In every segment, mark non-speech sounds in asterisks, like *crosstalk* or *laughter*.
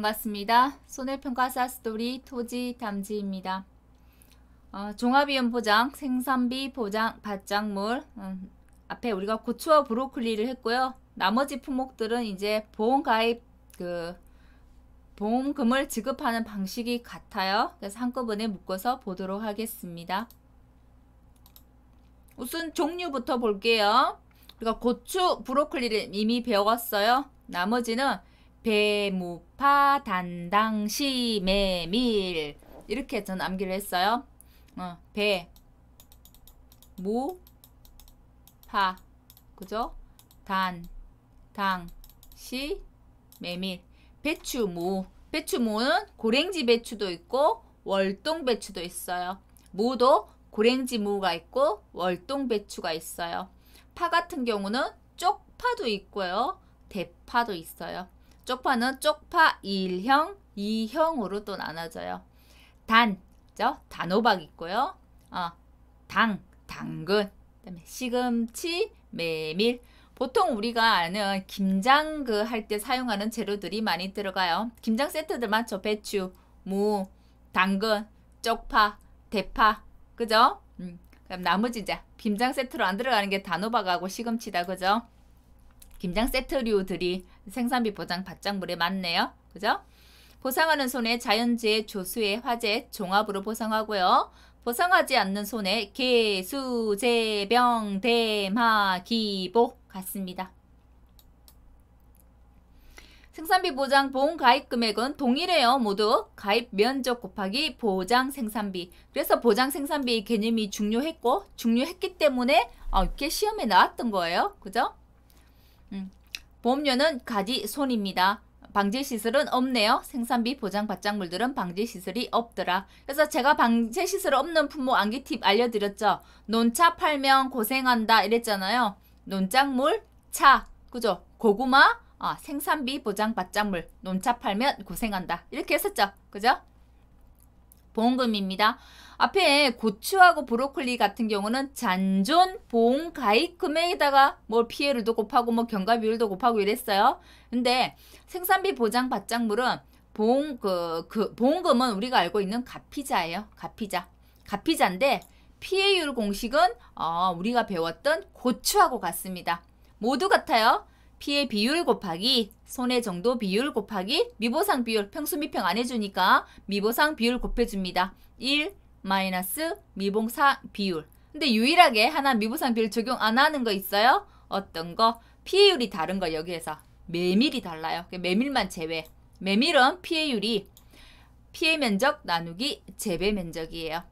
반갑습니다. 손해평가사 스토리 토지 담지입니다. 어, 종합이윤 포장, 생선비 포장, 밭작물 음, 앞에 우리가 고추와 브로콜리를 했고요. 나머지 품목들은 이제 보험 가입 그 보험금을 지급하는 방식이 같아요. 그래서 한꺼번에 묶어서 보도록 하겠습니다. 우선 종류부터 볼게요. 우리가 고추, 브로콜리를 이미 배웠어요. 나머지는 배무파 단당시 메밀 이렇게 전 암기를 했어요. 어, 배, 무, 파, 그죠? 단, 당, 시, 메밀. 배추, 무. 배추, 무는 고랭지 배추도 있고 월동 배추도 있어요. 무도 고랭지 무가 있고 월동 배추가 있어요. 파 같은 경우는 쪽파도 있고요. 대파도 있어요. 쪽파는 쪽파 1형, 2형으로 또 나눠져요. 단, 죠? 단호박 있고요. 어, 당, 당근, 그다음에 시금치, 메밀. 보통 우리가 아는 김장 그 할 때 사용하는 재료들이 많이 들어가요. 김장 세트들 많죠. 배추, 무, 당근, 쪽파, 대파, 그죠? 음, 그럼 나머지 이제 김장 세트로 안 들어가는 게 단호박하고 시금치다, 그죠? 김장 세트류들이 생산비 보장 바짝물에 맞네요. 그죠? 보상하는 손해 자연재해 조수의 화재 종합으로 보상하고요. 보상하지 않는 손해 개수재병 대마 기보 같습니다. 생산비 보장 보험 가입 금액은 동일해요. 모두 가입 면적 곱하기 보장 생산비. 그래서 보장 생산비 개념이 중요했고 중요했기 때문에 어, 이렇게 시험에 나왔던 거예요. 그죠? 음, 보험료는 가지 손입니다. 방제시설은 없네요. 생산비 보장 바짝물들은 방제시설이 없더라. 그래서 제가 방제시설 없는 품목 안기팁 알려드렸죠. 논차 팔면 고생한다 이랬잖아요. 논작물, 차, 그죠? 고구마, 아, 생산비 보장 바짝물, 논차 팔면 고생한다. 이렇게 했었죠. 그죠? 보험금입니다. 앞에 고추하고 브로콜리 같은 경우는 잔존 보험 가입 금액에다가 뭐 피해를도 곱하고 뭐 경과 비율도 곱하고 이랬어요. 근데 생산비 보장 받장물은 보험 그, 그 보험금은 우리가 알고 있는 가피자예요. 가피자. 가피자인데 피해율 공식은 어, 우리가 배웠던 고추하고 같습니다. 모두 같아요. 피해 비율 곱하기 손해 정도 비율 곱하기 미보상 비율 평수 미평 안 해주니까 미보상 비율 곱해줍니다. 1 마이너스 미봉사 비율 근데 유일하게 하나 미보상 비율 적용 안 하는 거 있어요? 어떤 거? 피해율이 다른 거 여기에서 매밀이 달라요. 매밀만 제외. 매밀은 피해율이 피해 면적 나누기 재배 면적이에요.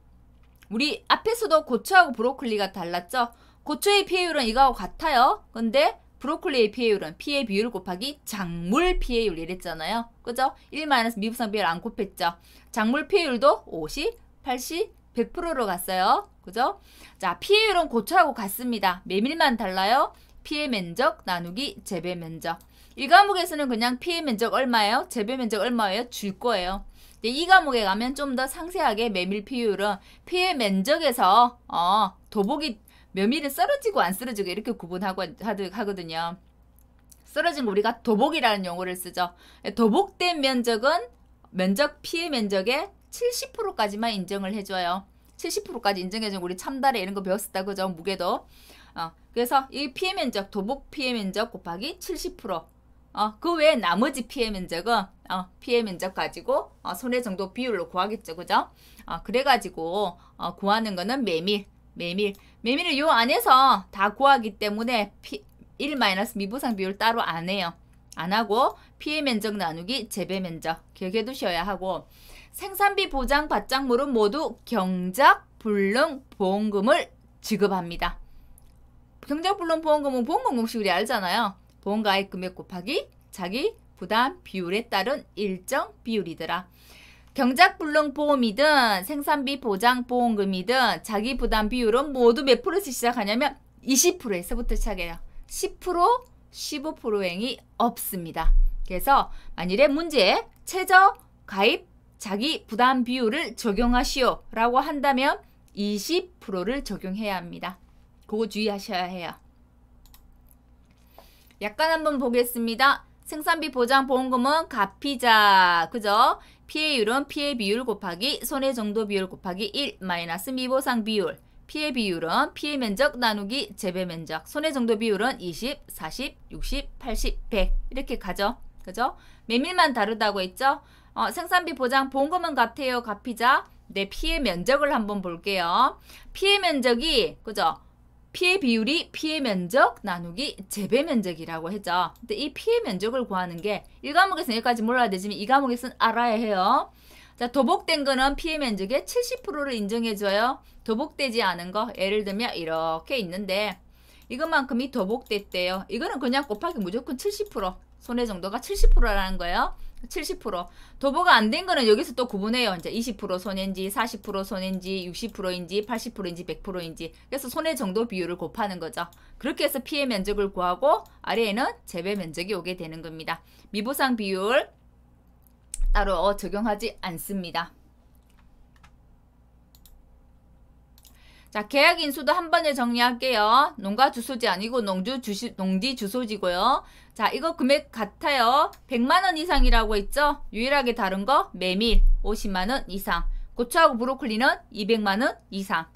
우리 앞에서도 고추하고 브로콜리가 달랐죠? 고추의 피해율은 이거하고 같아요. 근데 브로콜리의 피해율은 피해 비율 곱하기 작물 피해율 이랬잖아요. 그죠? 1마이너스 미분상 비율 안 곱했죠. 작물 피해율도 50, 80, 100%로 갔어요. 그죠? 자, 피해율은 고철하고 같습니다. 메밀만 달라요. 피해 면적 나누기 재배 면적. 이 과목에서는 그냥 피해 면적 얼마예요? 재배 면적 얼마예요? 줄 거예요. 근데 이 과목에 가면 좀 더 상세하게 메밀 피율은 피해 면적에서 어, 도보기 메밀은 쓰러지고안쓰러지고 이렇게 구분하고 하거든요. 쓰러진 거 우리가 도복이라는 용어를 쓰죠. 도복된 면적은 면적 피해 면적의 70%까지만 인정을 해줘요. 70%까지 인정해주면 우리 참다래 이런 거 배웠었다 그죠? 무게도. 어, 그래서 이 피해 면적, 도복 피해 면적 곱하기 70%. 어, 그 외에 나머지 피해 면적은 어, 피해 면적 가지고 어, 손해 정도 비율로 구하겠죠. 그죠? 어, 그래가지고 어, 구하는 거는 매밀, 매밀. 매미를 요 안에서 다 구하기 때문에 피, 1 미보상 비율 따로 안 해요. 안 하고 피해 면적 나누기 재배 면적 기억해 두셔야 하고 생산비 보장 받짝물은 모두 경작 불능 보험금을 지급합니다. 경작 불능 보험금은 보험금 공식 우리 알잖아요. 보험가입 금액 곱하기 자기 부담 비율에 따른 일정 비율이더라. 경작불능보험이든 생산비 보장보험금이든 자기부담 비율은 모두 몇 프로씩 시작하냐면 20%에서부터 시작해요. 10%, 15%행이 없습니다. 그래서 만일에 문제에 최저 가입 자기 부담 비율을 적용하시오 라고 한다면 20%를 적용해야 합니다. 그거 주의하셔야 해요. 약간 한번 보겠습니다. 생산비 보장 보험금은 가피자, 그죠? 피해율은 피해 비율 곱하기 손해 정도 비율 곱하기 1 마이너스 미보상 비율 피해 비율은 피해 면적 나누기 재배 면적 손해 정도 비율은 20, 40, 60, 80, 100 이렇게 가죠. 그죠? 메밀만 다르다고 했죠? 어, 생산비 보장 보험금은 같아요. 갚이자 내 네, 피해 면적을 한번 볼게요. 피해 면적이 그죠? 피해 비율이 피해 면적 나누기 재배 면적이라고 했죠. 근데 이 피해 면적을 구하는 게 1과목에서는 여기까지 몰라야 되지만 2과목에서는 알아야 해요. 자, 도복된 거는 피해 면적의 70%를 인정해줘요. 도복되지 않은 거 예를 들면 이렇게 있는데 이것만큼이 도복됐대요. 이거는 그냥 곱하기 무조건 70% 손해 정도가 70%라는 거예요. 70% 도보가 안 된 거는 여기서 또 구분해요. 이제 20% 손해인지 40% 손해인지 60%인지 80%인지 100%인지 그래서 손해 정도 비율을 곱하는 거죠. 그렇게 해서 피해 면적을 구하고 아래에는 재배 면적이 오게 되는 겁니다. 미보상 비율 따로 적용하지 않습니다. 자, 계약 인수도 한 번에 정리할게요. 농가 주소지 아니고 농주 주시, 농지 주소지고요. 자, 이거 금액 같아요. 100만원 이상이라고 했죠? 유일하게 다른 거 메밀 50만원 이상. 고추하고 브로콜리는 200만원 이상.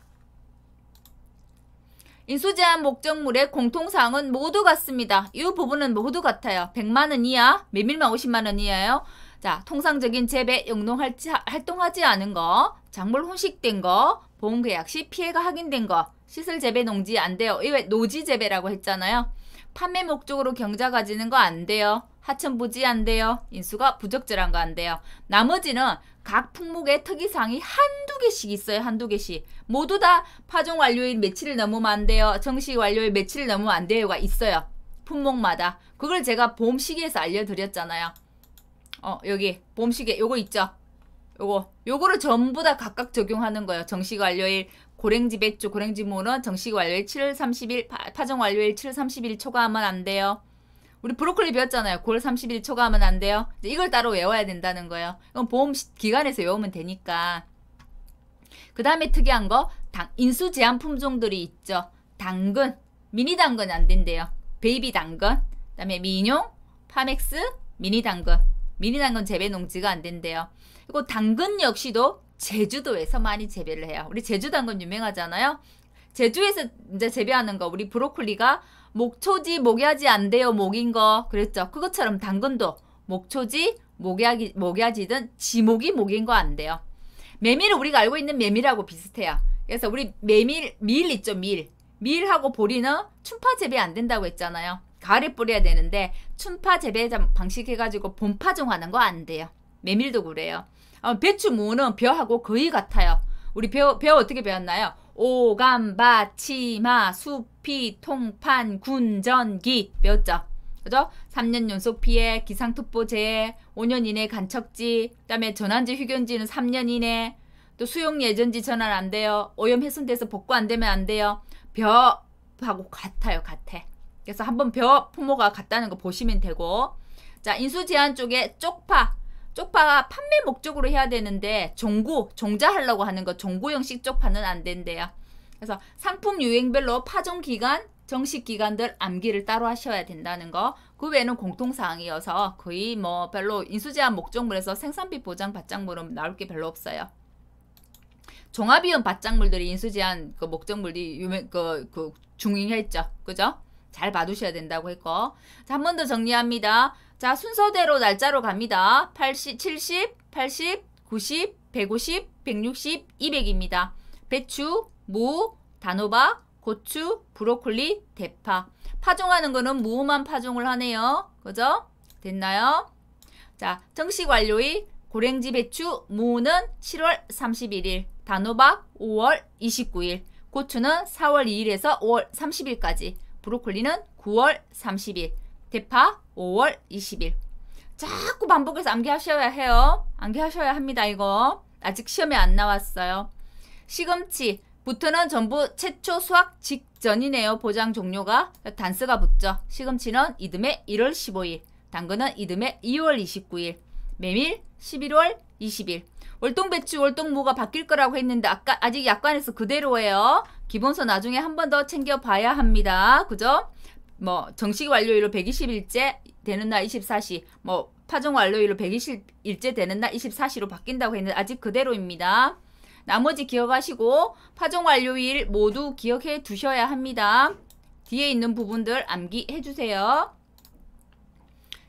인수 제한 목적물의 공통사항은 모두 같습니다. 이 부분은 모두 같아요. 100만원 이하, 메밀만 50만원 이하요 자, 통상적인 재배, 영농 활동하지 않은 거, 작물 혼식된 거, 보험 계약 시 피해가 확인된 거, 시설 재배 농지 안 돼요. 이외 노지 재배라고 했잖아요. 판매 목적으로 경자 가지는 거 안 돼요. 하천 부지 안 돼요. 인수가 부적절한 거 안 돼요. 나머지는 각 품목의 특이사항이 한두 개씩 있어요. 한두 개씩. 모두 다 파종 완료일 며칠을 넘으면 안 돼요. 정식 완료일 며칠을 넘으면 안 돼요가 있어요. 품목마다. 그걸 제가 보험 시기에서 알려드렸잖아요. 어, 여기 봄시계 요거 있죠? 요거 요거를 전부 다 각각 적용하는 거예요. 정식 완료일 고랭지 배추 고랭지 무는 정식 완료일 7월 30일 파, 종 완료일 7월 30일 초과하면 안 돼요. 우리 브로콜리 배웠잖아요. 9월 30일 초과하면 안 돼요. 이걸 따로 외워야 된다는 거예요. 이건 보험 기간에서 외우면 되니까. 그 다음에 특이한 거 당, 인수 제한 품종들이 있죠. 당근, 미니 당근 안 된대요. 베이비 당근, 그 다음에 민용, 파맥스, 미니 당근. 미리난 건 재배 농지가 안 된대요. 그리고 당근 역시도 제주도에서 많이 재배를 해요. 우리 제주 당근 유명하잖아요. 제주에서 이제 재배하는 거 우리 브로콜리가 목초지 목야지 안 돼요 목인 거 그랬죠. 그것처럼 당근도 목초지 목야지 목야지든 지목이 목인 거 안 돼요. 메밀은 우리가 알고 있는 메밀하고 비슷해요. 그래서 우리 메밀 밀 있죠 밀 밀하고 보리는 춘파 재배 안 된다고 했잖아요. 가을에 뿌려야 되는데 춘파 재배 방식 해가지고 봄파 종하는 거 안 돼요. 메밀도 그래요. 어, 배추 무는 벼하고 거의 같아요. 우리 벼, 벼 어떻게 배웠나요? 오감, 바, 치마, 수피, 통판, 군전기 배웠죠? 그죠? 3년 연속 피해, 기상특보 재해, 5년 이내 간척지, 그 다음에 전환지 휴견지는 3년 이내, 또 수용 예전지 전환 안 돼요. 오염 훼손돼서 복구 안 되면 안 돼요. 벼하고 같아요, 같아. 그래서 한번 벼 포모가 같다는 거 보시면 되고 자 인수 제한 쪽에 쪽파 쪽파가 판매 목적으로 해야 되는데 종구 종자하려고 하는 거 종구 형식 쪽파는 안 된대요. 그래서 상품 유행별로 파종 기간 정식 기간들 암기를 따로 하셔야 된다는 거. 그 외에는 공통사항이어서 거의 뭐 별로 인수제한 목적물에서 생산비 보장 받장물은 나올 게 별로 없어요. 종합이온 받장물들이 인수제한 그 목적물이 유명 그, 그 중요했죠. 그죠? 잘 봐두셔야 된다고 했고 자한 번 더 정리합니다. 자 순서대로 날짜로 갑니다. 80, 70, 80, 90, 150, 160, 200입니다. 배추, 무, 단호박, 고추, 브로콜리, 대파 파종하는 거는 무만 파종을 하네요. 그죠? 됐나요? 자 정식 완료일 고랭지 배추, 무는 7월 31일, 단호박 5월 29일, 고추는 4월 2일에서 5월 30일까지 브로콜리는 9월 30일, 대파 5월 20일. 자꾸 반복해서 암기하셔야 해요. 암기하셔야 합니다, 이거. 아직 시험에 안 나왔어요. 시금치, 부터는 전부 최초 수확 직전이네요. 보장 종료가 단스가 붙죠. 시금치는 이듬해 1월 15일, 당근은 이듬해 2월 29일, 메밀 11월 20일, 월동배추, 월동무가 바뀔 거라고 했는데 아까 아직 약관에서 그대로예요. 기본서 나중에 한 번 더 챙겨봐야 합니다. 그죠? 뭐 정식 완료일로 120일째 되는 날 24시 뭐 파종 완료일로 120일째 되는 날 24시로 바뀐다고 했는데 아직 그대로입니다. 나머지 기억하시고 파종 완료일 모두 기억해 두셔야 합니다. 뒤에 있는 부분들 암기해 주세요.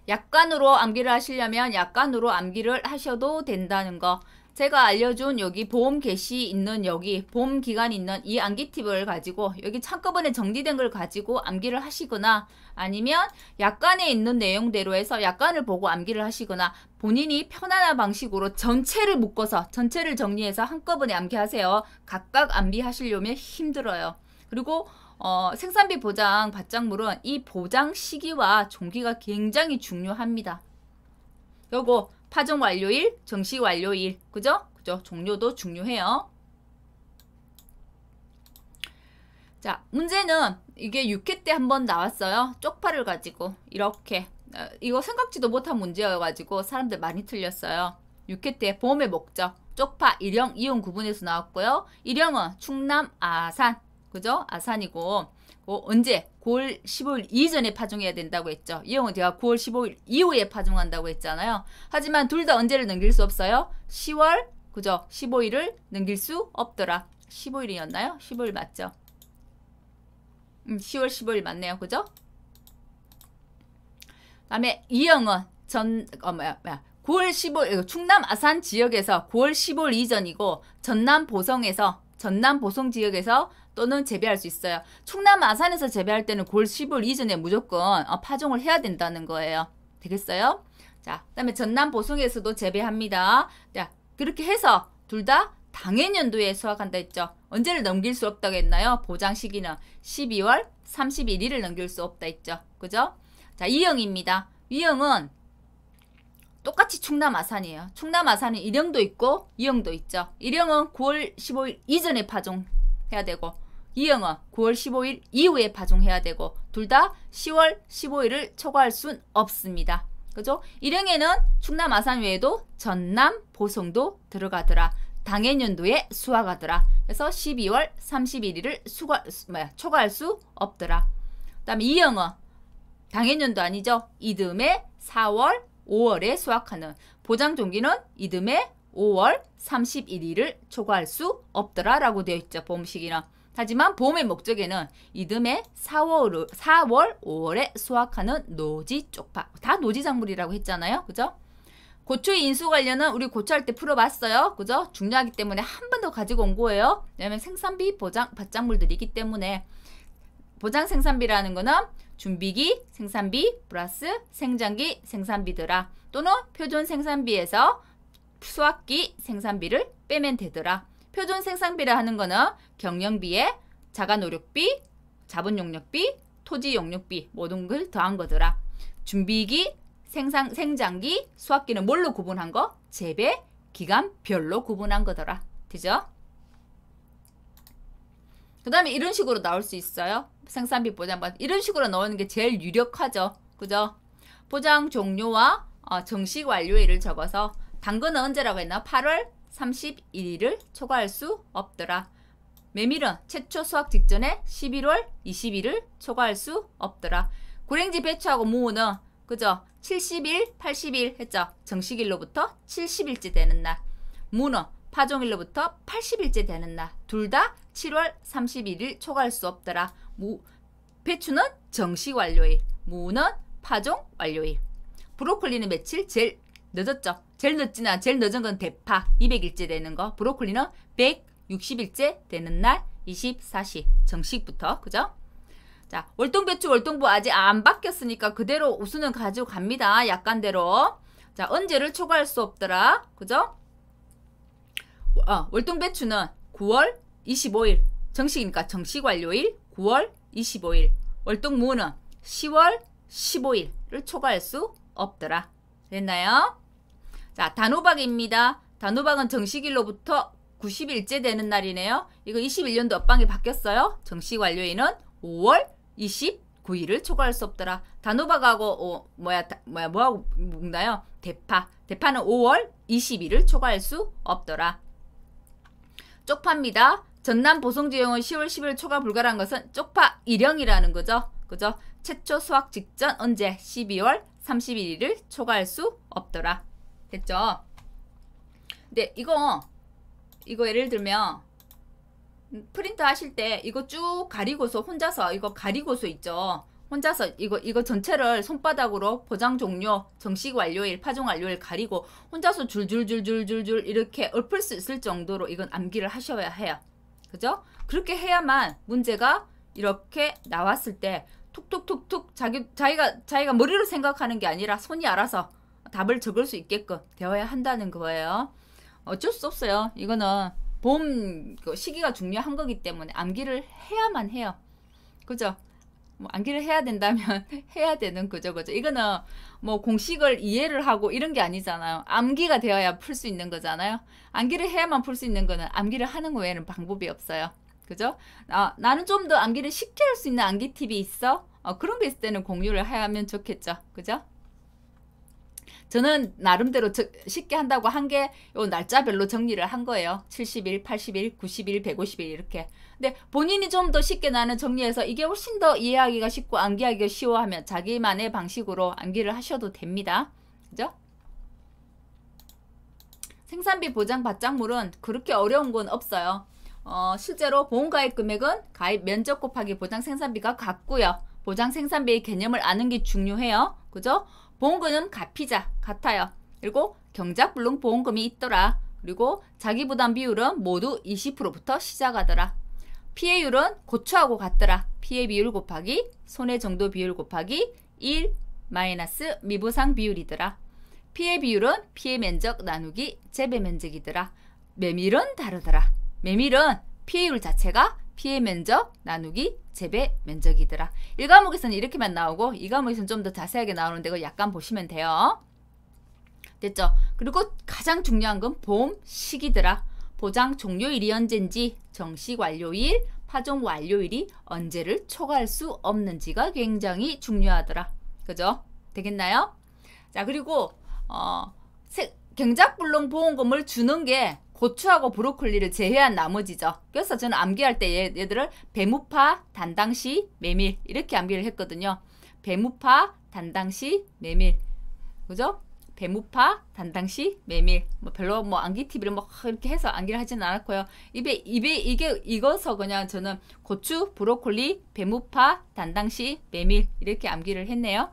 약관으로 암기를 하시려면 약관으로 암기를 하셔도 된다는 거. 제가 알려준 여기 보험 개시 있는 여기 보험 기간 있는 이 암기 팁을 가지고 여기 한꺼번에 정리된 걸 가지고 암기를 하시거나 아니면 약관에 있는 내용대로 해서 약관을 보고 암기를 하시거나 본인이 편안한 방식으로 전체를 묶어서 전체를 정리해서 한꺼번에 암기하세요. 각각 암기하시려면 힘들어요. 그리고 어, 생산비 보장 받장물은이 보장 시기와 종기가 굉장히 중요합니다. 요거 파종 완료일, 정시 완료일. 그죠? 그죠? 종료도 중요해요. 자, 문제는 이게 6회 때한번 나왔어요. 쪽파를 가지고 이렇게 어, 이거 생각지도 못한 문제여가지고 사람들 많이 틀렸어요. 6회 때 보험의 목적 쪽파 일형 이용 구분에서 나왔고요. 일형은 충남 아산 그죠? 아산이고 어, 언제? 9월 15일 이전에 파종해야 된다고 했죠. 이경은 제가 9월 15일 이후에 파종한다고 했잖아요. 하지만 둘 다 언제를 넘길 수 없어요? 10월 그죠? 15일을 넘길 수 없더라. 15일이었나요? 15일 맞죠? 음, 10월 15일 맞네요. 그죠? 다음에 이영은 전, 어, 뭐야, 뭐야. 9월 15일, 충남 아산 지역에서 9월 15일 이전이고, 전남 보성에서, 전남 보성 지역에서 또는 재배할 수 있어요. 충남 아산에서 재배할 때는 골 10월 이전에 무조건 어, 파종을 해야 된다는 거예요. 되겠어요? 자, 그 다음에 전남 보성에서도 재배합니다. 자, 그렇게 해서 둘 다 당해년도에 수확한다 했죠. 언제를 넘길 수 없다고 했나요? 보장 시기는 12월 31일을 넘길 수 없다 했죠. 그죠? 자, 이형입니다. 이형은 똑같이 충남 아산이에요. 충남 아산은 일형도 있고 이형도 있죠. 일형은 9월 15일 이전에 파종해야 되고 이 영화 9월 15일 이후에 파종해야 되고 둘 다 10월 15일을 초과할 순 없습니다. 그죠? 일행에는 충남 아산 외에도 전남 보성도 들어가더라. 당해년도에 수화가더라. 그래서 12월 31일을 수과, 뭐야, 초과할 수 없더라. 그 다음에 이 영어. 당해년도 아니죠? 이듬해 4월 5월에 수확하는 보장종기는 이듬해 5월 31일을 초과할 수 없더라 라고 되어 있죠. 봄식이나. 하지만 봄의 목적에는 이듬해 4월, 4월 5월에 수확하는 노지 쪽파. 다 노지 작물이라고 했잖아요. 그죠? 고추 인수 관련은 우리 고추할 때 풀어봤어요. 그죠? 중요하기 때문에 한 번 더 가지고 온 거예요. 왜냐면 생산비 보장, 바짝물들이기 때문에 보장 생산비라는 거는 준비기 생산비 플러스 생장기 생산비더라 또는 표준 생산비에서 수확기 생산비를 빼면 되더라. 표준 생산비라 하는 거는 경영비에 자가 노력비, 자본 용역비, 토지 용역비 모든 걸 더한 거더라. 준비기, 생산 생장기, 수확기는 뭘로 구분한 거? 재배, 기간별로 구분한 거더라. 되죠? 그 다음에 이런 식으로 나올 수 있어요. 생산비 보장받 뭐 이런 식으로 넣는 게 제일 유력하죠. 그죠? 보장 종료와 어, 정식 완료일을 적어서 당근은 언제라고 했나? 8월 31일을 초과할 수 없더라. 메밀은 최초 수확 직전에 11월 20일을 초과할 수 없더라. 고랭지 배추하고 무는 그죠? 70일, 80일 했죠? 정식일로부터 70일째 되는 날. 무는 파종일로부터 80일째 되는 날. 둘 다 7월 31일 초과할 수 없더라. 무, 배추는 정식 완료일, 무는 파종 완료일. 브로콜리는 며칠 제일 늦었죠. 제일 늦지나 제일 늦은 건 대파 200일째 되는 거. 브로콜리는 160일째 되는 날 24시 정식부터 그죠? 자 월동배추 월동부 아직 안 바뀌었으니까 그대로 우수는 가지고 갑니다. 약간대로. 자 언제를 초과할 수 없더라. 그죠? 어, 월동배추는 9월 25일 정식이니까 정식 완료일 9월 25일 월동무는 10월 15일을 초과할 수 없더라. 됐나요? 자, 단호박입니다. 단호박은 정식일로부터 90일째 되는 날이네요. 이거 21년도 업방이 바뀌었어요. 정식 완료일은 5월 29일을 초과할 수 없더라. 단호박하고 어, 뭐야 다, 뭐야 뭐하고 묶나요? 대파. 대파는 5월 20일을 초과할 수 없더라. 쪽파입니다. 전남 보성지형은 10월 10일 초과 불가란 것은 쪽파 일형이라는 거죠. 그죠? 최초 수확 직전 언제? 12월 31일을 초과할 수 없더라. 됐죠? 근데 이거 이거 예를 들면 프린트 하실 때 이거 쭉 가리고서 혼자서 이거 가리고서 있죠. 혼자서 이거 이거 전체를 손바닥으로 보장 종료, 정식 완료일, 파종 완료일 가리고 혼자서 줄줄줄줄줄줄 이렇게 엎을 수 있을 정도로 이건 암기를 하셔야 해요. 그죠? 그렇게 해야만 문제가 이렇게 나왔을 때 톡톡톡톡 자기 자기가 자기가 머리로 생각하는 게 아니라 손이 알아서 답을 적을 수 있게끔 되어야 한다는 거예요. 어쩔 수 없어요. 이거는 봄 그 시기가 중요한 거기 때문에 암기를 해야만 해요. 그죠? 뭐 암기를 해야 된다면 *laughs* 해야 되는 거죠, 그죠? 이거는 뭐 공식을 이해를 하고 이런 게 아니잖아요. 암기가 되어야 풀 수 있는 거잖아요. 암기를 해야만 풀 수 있는 거는 암기를 하는 외에는 방법이 없어요. 그죠? 아, 나는 좀 더 암기를 쉽게 할 수 있는 암기 팁이 있어? 어, 그런 게 있을 때는 공유를 하면 좋겠죠. 그죠? 저는 나름대로 쉽게 한다고 한 게 요 날짜별로 정리를 한 거예요. 70일, 80일, 90일, 150일 이렇게. 근데 본인이 좀 더 쉽게 나는 정리해서 이게 훨씬 더 이해하기가 쉽고 암기하기가 쉬워하면 자기만의 방식으로 암기를 하셔도 됩니다. 그죠? 생산비 보장 받짝물은 그렇게 어려운 건 없어요. 어, 실제로 보험가입 금액은 가입 면적 곱하기 보장 생산비가 같고요. 보장 생산비의 개념을 아는 게 중요해요. 그죠? 보험금은 갚이자 같아요. 그리고 경작불능 보험금이 있더라. 그리고 자기부담 비율은 모두 20%부터 시작하더라. 피해율은 고추하고 같더라. 피해 비율 곱하기 손해 정도 비율 곱하기 1 마이너스 미보상 비율이더라. 피해 비율은 피해 면적 나누기 재배 면적이더라. 매밀은 다르더라. 매밀은 피해율 자체가 피해 면적 나누기 재배 면적이더라. 1과목에서는 이렇게만 나오고 2과목에서는 좀 더 자세하게 나오는데 그 약간 보시면 돼요. 됐죠? 그리고 가장 중요한 건 보험 시기더라. 보장 종료일이 언젠지 정식 완료일, 파종 완료일이 언제를 초과할 수 없는지가 굉장히 중요하더라. 그죠? 되겠나요? 자 그리고 어, 경작불능 보험금을 주는 게 고추하고 브로콜리를 제외한 나머지죠. 그래서 저는 암기할 때 얘들을 배무파, 단당시, 메밀 이렇게 암기를 했거든요. 배무파, 단당시, 메밀. 그죠? 배무파, 단당시, 메밀. 뭐 별로 뭐 암기 팁 v 를뭐 이렇게 해서 암기를 하지는 않았고요. 입에 입에 이게 익어서 그냥 저는 고추, 브로콜리, 배무파, 단당시, 메밀 이렇게 암기를 했네요.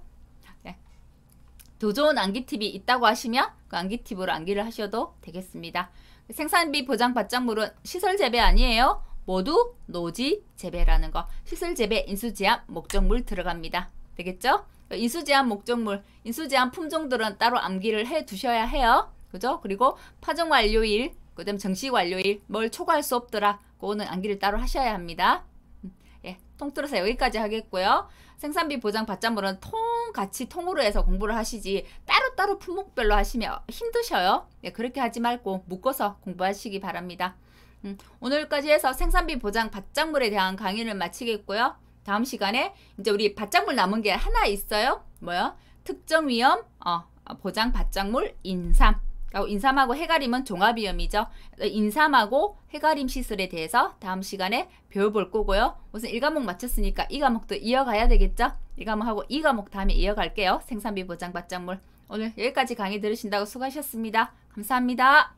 도좋은 안기 팁이 있다고 하시면 그 안기 팁으로 안기를 하셔도 되겠습니다. 생산비 보장 바짝물은 시설 재배 아니에요. 모두 노지 재배라는 거. 시설 재배 인수 제한 목적물 들어갑니다. 되겠죠? 인수 제한 목적물, 인수 제한 품종들은 따로 암기를 해 두셔야 해요. 그죠? 그리고 파종 완료일, 그다음 정시 완료일, 뭘 초과할 수 없더라. 그거는 암기를 따로 하셔야 합니다. 음, 예, 통틀어서 여기까지 하겠고요. 생산비 보장 받자물은 통 같이 통으로 해서 공부를 하시지 따로따로 품목별로 하시면 힘드셔요. 네, 그렇게 하지 말고 묶어서 공부하시기 바랍니다. 음, 오늘까지 해서 생산비 보장 받작물에 대한 강의를 마치겠고요. 다음 시간에 이제 우리 받작물 남은 게 하나 있어요. 뭐요? 특정 위험 어, 보장 받작물 인삼. 인삼하고 해가림은 종합이염이죠. 인삼하고 해가림 시술에 대해서 다음 시간에 배워볼 거고요. 우선 1과목 마쳤으니까 2과목도 이어가야 되겠죠? 1과목하고 2과목 다음에 이어갈게요. 생산비 보장 받작물 오늘 여기까지 강의 들으신다고 수고하셨습니다. 감사합니다.